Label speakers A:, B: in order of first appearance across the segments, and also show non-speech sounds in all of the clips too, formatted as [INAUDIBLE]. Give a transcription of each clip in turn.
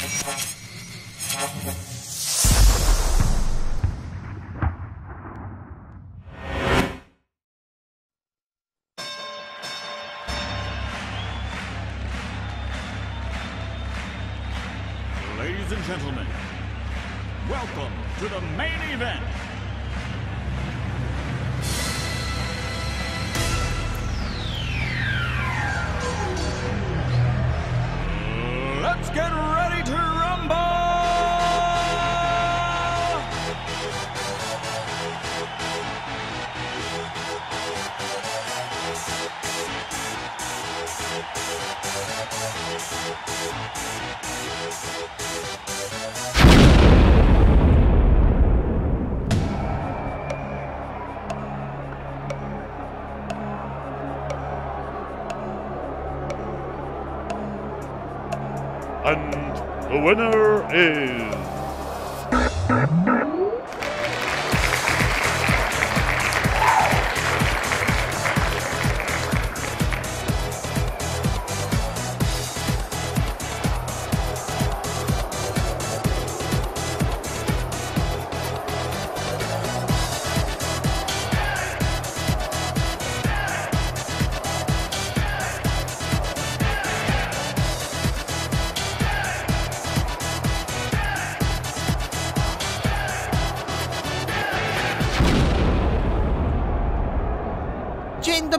A: Ladies and gentlemen, welcome to the main event. And the winner is...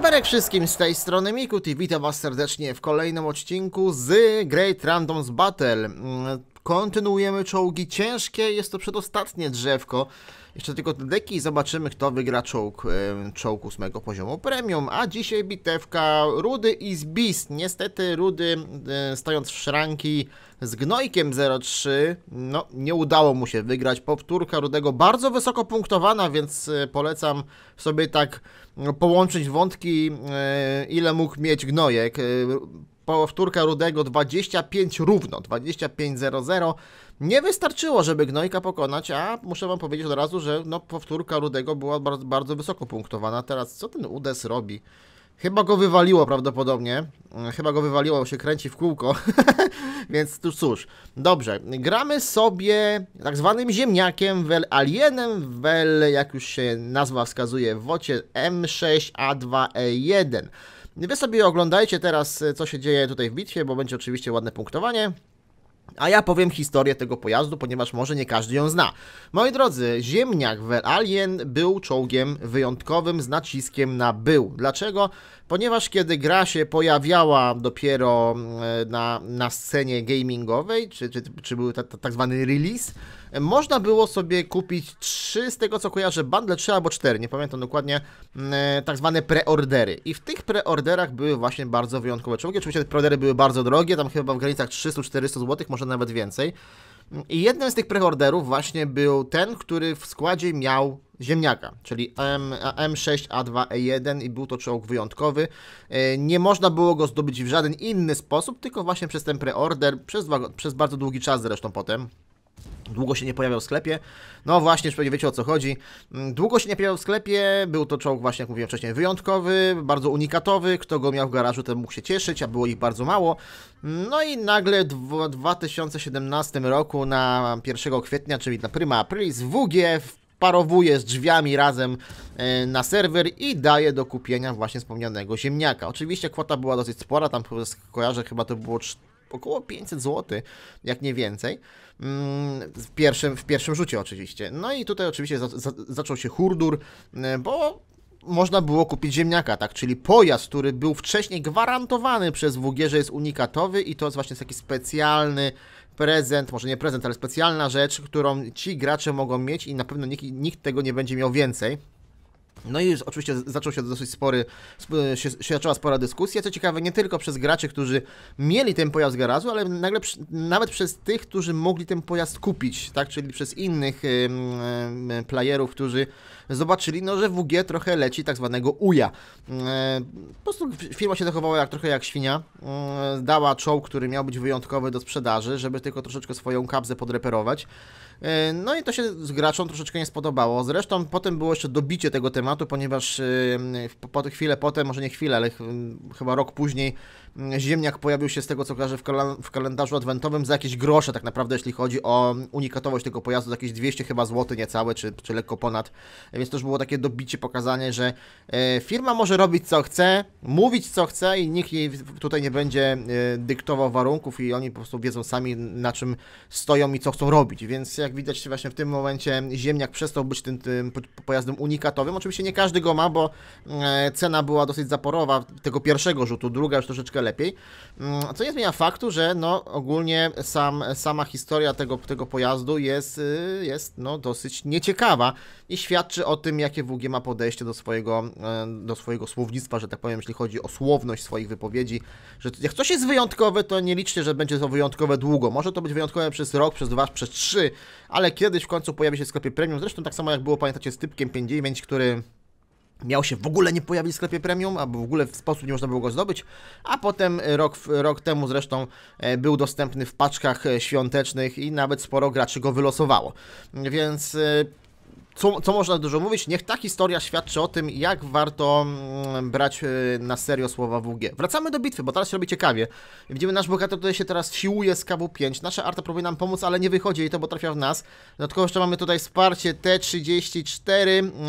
A: Czeperek wszystkim z tej strony Miku i witam was serdecznie w kolejnym odcinku z Great Randoms Battle. Mm, Kontynuujemy czołgi ciężkie, jest to przedostatnie drzewko. Jeszcze tylko te deki i zobaczymy, kto wygra czołg, e, czołg 8 poziomu premium. A dzisiaj bitewka Rudy i Zbis. Niestety Rudy, e, stojąc w szranki z Gnojkiem 03, no nie udało mu się wygrać. Powtórka Rudego bardzo wysoko punktowana, więc e, polecam sobie tak no, połączyć wątki, ile mógł mieć Gnojek powtórka Rudego 25 równo, 25-0-0. Nie wystarczyło, żeby Gnojka pokonać, a muszę wam powiedzieć od razu, że no, powtórka Rudego była bardzo, bardzo wysoko punktowana. Teraz co ten Udes robi? Chyba go wywaliło prawdopodobnie. Chyba go wywaliło, bo się kręci w kółko. [LAUGHS] Więc tu cóż. Dobrze, gramy sobie tak zwanym ziemniakiem, wel alienem, wel, jak już się nazwa wskazuje, w wocie M6A2E1. Wy sobie oglądajcie teraz, e, co się dzieje tutaj w bitwie, bo będzie oczywiście ładne punktowanie. A ja powiem historię tego pojazdu, ponieważ może nie każdy ją zna. Moi drodzy, ziemniak w Alien był czołgiem wyjątkowym z naciskiem na był. Dlaczego? Ponieważ kiedy gra się pojawiała dopiero mm, na, na scenie gamingowej, czy, czy, czy był tak zwany release, można było sobie kupić trzy, z tego co kojarzę, bundle trzy albo cztery, nie pamiętam dokładnie, mm, tak zwane preordery. I w tych preorderach były właśnie bardzo wyjątkowe czołgi. Oczywiście te preordery były bardzo drogie, tam chyba w granicach 300-400 zł, może może nawet więcej. I jednym z tych preorderów właśnie był ten, który w składzie miał ziemniaka, czyli M, M6A2E1 i był to czołg wyjątkowy. E, nie można było go zdobyć w żaden inny sposób, tylko właśnie przez ten preorder, przez, przez bardzo długi czas zresztą potem. Długo się nie pojawiał w sklepie. No właśnie, pewnie wiecie o co chodzi. Mm, Długo się nie pojawiał w sklepie, był to czołg właśnie, jak mówiłem wcześniej, wyjątkowy, bardzo unikatowy. Kto go miał w garażu, ten mógł się cieszyć, a było ich bardzo mało. Mm, no i nagle w 2017 roku, na 1 kwietnia, czyli na Prima Aprilis, WG parowuje z drzwiami razem e, na serwer i daje do kupienia właśnie wspomnianego ziemniaka. Oczywiście kwota była dosyć spora, tam kojarzę chyba to było około 500 zł, jak nie więcej. Mm, w pierwszym, w pierwszym rzucie oczywiście. No i tutaj oczywiście za, za, zaczął się hurdur, e, bo można było kupić ziemniaka, tak? Czyli pojazd, który był wcześniej gwarantowany przez WG, że jest unikatowy i to jest właśnie taki specjalny prezent, może nie prezent, ale specjalna rzecz, którą ci gracze mogą mieć i na pewno nikt, nikt tego nie będzie miał więcej. No i oczywiście zaczął się dosyć spory, się, się, zaczęła spora dyskusja, co ciekawe nie tylko przez graczy, którzy mieli ten pojazd garażu, ale nagle przy, nawet przez tych, którzy mogli ten pojazd kupić, tak, czyli przez innych playerów, którzy zobaczyli, no, że WG trochę leci tak zwanego uja. po prostu firma się zachowała jak, trochę jak świnia, dała czoł, który miał być wyjątkowy do sprzedaży, żeby tylko troszeczkę swoją kabzę podreperować. No i to się z graczom troszeczkę nie spodobało. Zresztą potem było jeszcze dobicie tego tematu, tematu, ponieważ y, po, chwilę potem, może nie chwilę, ale chyba rok później mm, Ziemniak pojawił się z tego, co kojarzę w, kalendarzu adwentowym za jakieś grosze tak naprawdę, jeśli chodzi o unikatowość tego pojazdu, za jakieś 200 chyba złoty niecałe, czy, czy lekko ponad, więc to już było takie dobicie, pokazanie, że e, firma może robić co chce, mówić co chce i nikt jej tutaj nie będzie e, dyktował warunków i oni po prostu wiedzą sami na czym stoją i co chcą robić, więc jak widać właśnie w tym momencie Ziemniak przestał być tym, tym pojazdem unikatowym, oczywiście Oczywiście nie każdy go ma, bo mm, e, cena była dosyć zaporowa tego pierwszego rzutu, druga już troszeczkę lepiej. Mm, co nie zmienia faktu, że no ogólnie sam, sama historia tego, tego pojazdu jest, y, jest no dosyć nieciekawa i świadczy o tym, jakie WG ma podejście do swojego, e, do swojego słownictwa, że tak powiem, jeśli chodzi o słowność swoich wypowiedzi, że jak coś jest wyjątkowe, to nie liczcie, że będzie to wyjątkowe długo. Może to być wyjątkowe przez rok, przez dwa, przez trzy, ale kiedyś w końcu pojawi się w sklepie premium. Zresztą tak samo jak było, pamiętacie, z typkiem 59, który miał się w ogóle nie pojawić w sklepie premium, albo w ogóle w sposób nie można było go zdobyć, a potem e, rok, rok temu zresztą e, był dostępny w paczkach e, świątecznych i nawet sporo graczy go wylosowało. Więc co, co można dużo mówić, niech ta historia świadczy o tym, jak warto mm, brać y, na serio słowa WG. Wracamy do bitwy, bo teraz się robi ciekawie. Widzimy, nasz bohater tutaj się teraz siłuje z KW-5. Nasza arta próbuje nam pomóc, ale nie wychodzi i to, bo trafia w nas. Dodatkowo jeszcze mamy tutaj wsparcie T-34,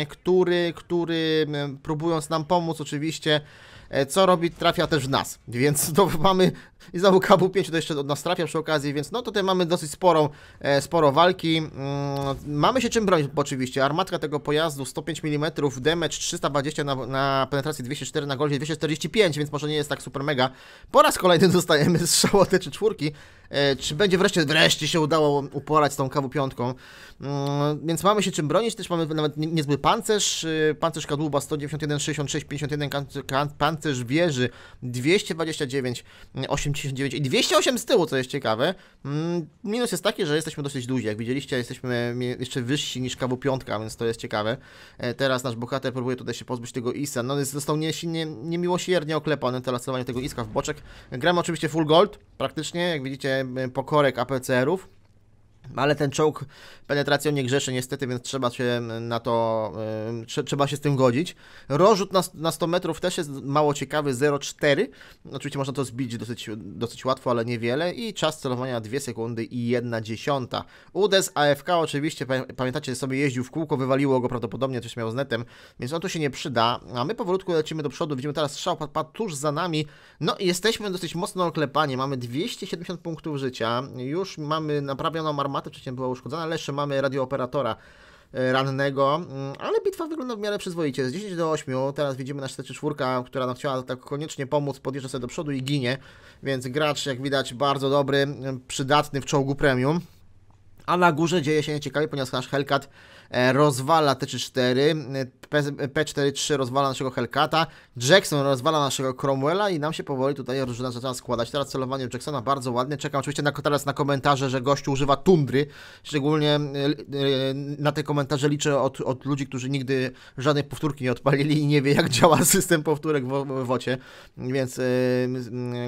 A: y, który, który y, próbując nam pomóc oczywiście, co robi, trafia też w nas. Więc to [LAUGHS] mamy i znowu Kabu 5 to jeszcze od nas trafia przy okazji, więc no tutaj mamy dosyć sporą, e, sporo walki. mamy się czym bronić oczywiście. Armatka tego pojazdu 105 mm, damage 320 na, na penetracji 204 na golfie 245, więc może nie jest tak super mega. Po raz kolejny dostajemy z te czy czwórki. czy będzie wreszcie, wreszcie się udało uporać z tą Kabu 5? więc mamy się czym bronić, też mamy nawet niezły pancerz. pancerz kadłuba 191, 66, 51, pancerz wieży 229, 8 89 i 208 z tyłu, co jest ciekawe. Mm, minus jest taki, że jesteśmy dosyć duzi. Jak widzieliście, jesteśmy jeszcze wyżsi niż KW5, więc to jest ciekawe. E, teraz nasz bohater próbuje tutaj się pozbyć tego Isa. No jest został nie, nie, niemiłosiernie oklepany teraz tego Iska w boczek. Gramy oczywiście full gold, praktycznie, jak widzicie, e, pokorek APCR-ów ale ten czołg penetracją nie grzeszy niestety, więc trzeba się na to, yy, trzeba się z tym godzić. Rożut na, na 100 metrów też jest mało ciekawy, 0,4. Oczywiście można to zbić dosyć, dosyć łatwo, ale niewiele. I czas celowania 2 sekundy i 1 dziesiąta. UDES AFK oczywiście, pamiętacie, sobie jeździł w kółko, wywaliło go prawdopodobnie, coś miał z netem, więc on tu się nie przyda. A my powolutku lecimy do przodu, widzimy teraz strzał pad, pad tuż za nami. No i jesteśmy dosyć mocno oklepani, mamy 270 punktów życia, już mamy naprawioną armatę armaty wcześniej była uszkodzona, ale jeszcze mamy radiooperatora e, rannego, mm, ale bitwa wygląda w miarę przyzwoicie. Z 10 do 8, teraz widzimy nasza czwórka, która no, chciała tak koniecznie pomóc, podjeżdża sobie do przodu i ginie, więc gracz jak widać bardzo dobry, mm, przydatny w czołgu premium. A na górze dzieje się nieciekawie, ponieważ nasz Hellcat e, rozwala T-34. P43 rozwala naszego Hellcata, Jackson rozwala naszego Cromwella i nam się powoli tutaj drużyna zaczyna składać. Teraz celowanie Jacksona bardzo ładnie. Czekam oczywiście na, teraz na komentarze, że gościu używa tundry. Szczególnie e, e, na te komentarze liczę od, od ludzi, którzy nigdy żadnej powtórki nie odpalili i nie wie jak działa [LAUGHS] system powtórek w wocie. Więc, e,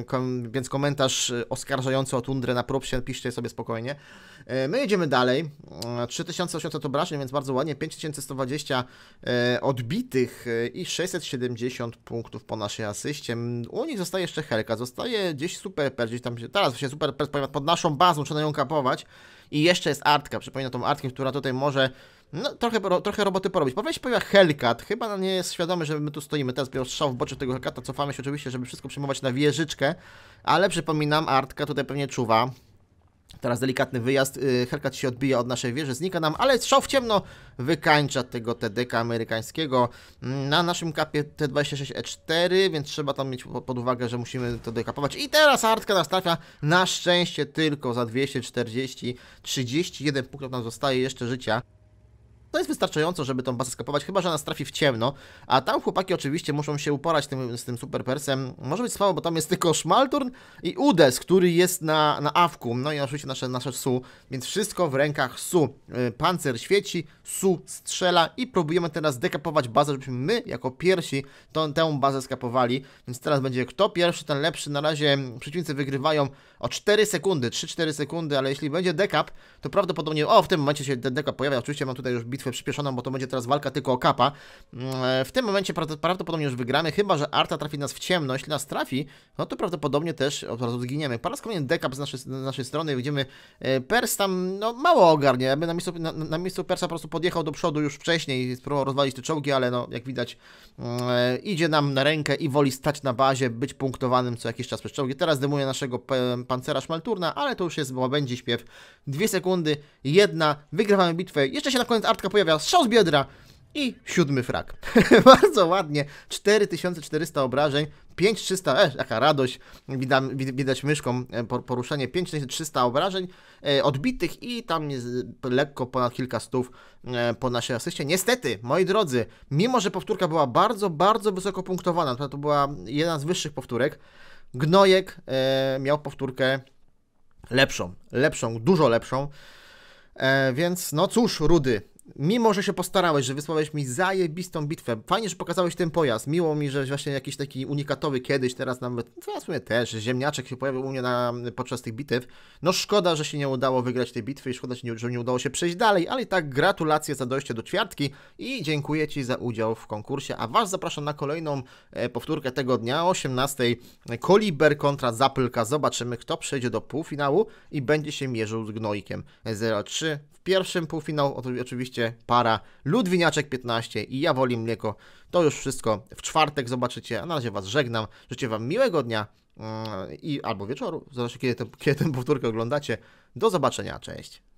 A: kom, więc komentarz oskarżający o tundrę na próbcie piszcie sobie spokojnie. My jedziemy dalej. 3800 obrażeń, więc bardzo ładnie. 5120 odbitych e, i 670 punktów po naszej asyście. U nich zostaje jeszcze Helka, zostaje gdzieś Superper, gdzieś tam, teraz właśnie super Superper pod naszą bazą, trzeba ją kapować. I jeszcze jest Artka, przypomina tą Artkę, która tutaj może no, trochę, trochę roboty porobić. Powiem się pojawia Hellcat, chyba nie jest świadomy, że my tu stoimy. Teraz biorę strzał w boczu tego Hellcata, cofamy się oczywiście, żeby wszystko przyjmować na wieżyczkę, ale przypominam, Artka tutaj pewnie czuwa. Teraz delikatny wyjazd, y, Herkat się odbija od naszej wieży, znika nam, ale strzał w ciemno wykańcza tego TDK amerykańskiego. Mm, na naszym kapie T26E4, e więc trzeba tam mieć pod uwagę, że musimy to dekapować. I teraz Artka nas trafia na szczęście tylko za 240, 31 punktów nam zostaje jeszcze życia to jest wystarczająco, żeby tą bazę skapować, chyba że nas trafi w ciemno. A tam chłopaki oczywiście muszą się uporać tym, z tym superpersem. Może być słabo, bo tam jest tylko Szmalturn i Udes, który jest na, na awku. No i oczywiście nasze, nasze Su, więc wszystko w rękach Su. Y, pancer świeci, Su strzela i próbujemy teraz dekapować bazę, żebyśmy my jako pierwsi tą, tę bazę skapowali. Więc teraz będzie kto pierwszy, ten lepszy. Na razie mm, przeciwnicy wygrywają o 4 sekundy, 3-4 sekundy, ale jeśli będzie decap, to prawdopodobnie, o w tym momencie się ten decap pojawia, oczywiście mam tutaj już bitwę przyspieszoną, bo to będzie teraz walka tylko o kapa. Mm, w tym momencie prawdopodobnie już wygramy, chyba że Arta trafi nas w ciemność, jeśli nas trafi, no to prawdopodobnie też od razu zginiemy. Po raz kolejny decap z naszej, z naszej strony, widzimy e, Pers tam no, mało ogarnie, ja bym na miejscu, na, na miejscu Persa po prostu podjechał do przodu już wcześniej i spróbował rozwalić te czołgi, ale no jak widać mm, e, idzie nam na rękę i woli stać na bazie, być punktowanym co jakiś czas przez czołgi. Teraz demuje naszego pancera szmalturna, ale to już jest łabędzi śpiew. Dwie sekundy, jedna, wygrywamy bitwę. Jeszcze się na koniec artka pojawia, strzał z biodra i siódmy frak. [LAUGHS] Bardzo ładnie, 4400 obrażeń, 5300, e, jaka radość, widać, widać myszką e, poruszenie, 5300 obrażeń e, odbitych i tam jest e, lekko ponad kilka stów e, po naszej asyście. Niestety, moi drodzy, mimo że powtórka była bardzo, bardzo wysoko punktowana, to była jedna z wyższych powtórek, Gnojek e, miał powtórkę lepszą, lepszą, dużo lepszą. E, więc no cóż, Rudy, mimo że się postarałeś, że wysłałeś mi zajebistą bitwę, fajnie, że pokazałeś ten pojazd, miło mi, że właśnie jakiś taki unikatowy kiedyś, teraz nawet, no teraz w sumie też, ziemniaczek się pojawił u mnie na, podczas tych bitew, no szkoda, że się nie udało wygrać tej bitwy i szkoda, że nie udało się przejść dalej, ale i tak gratulacje za dojście do ćwiartki i dziękuję Ci za udział w konkursie, a Was zapraszam na kolejną e, powtórkę tego dnia o 18. E, Koliber kontra Zapylka, zobaczymy kto przejdzie do półfinału i będzie się mierzył z Gnojkiem 03 e, pierwszym półfinał oczywiście para Ludwiniaczek 15 i Jawoli Mleko. To już wszystko w czwartek zobaczycie, a na razie Was żegnam. Życzę Wam miłego dnia mm, i albo wieczoru, zależy kiedy, kiedy tę powtórkę oglądacie. Do zobaczenia, cześć!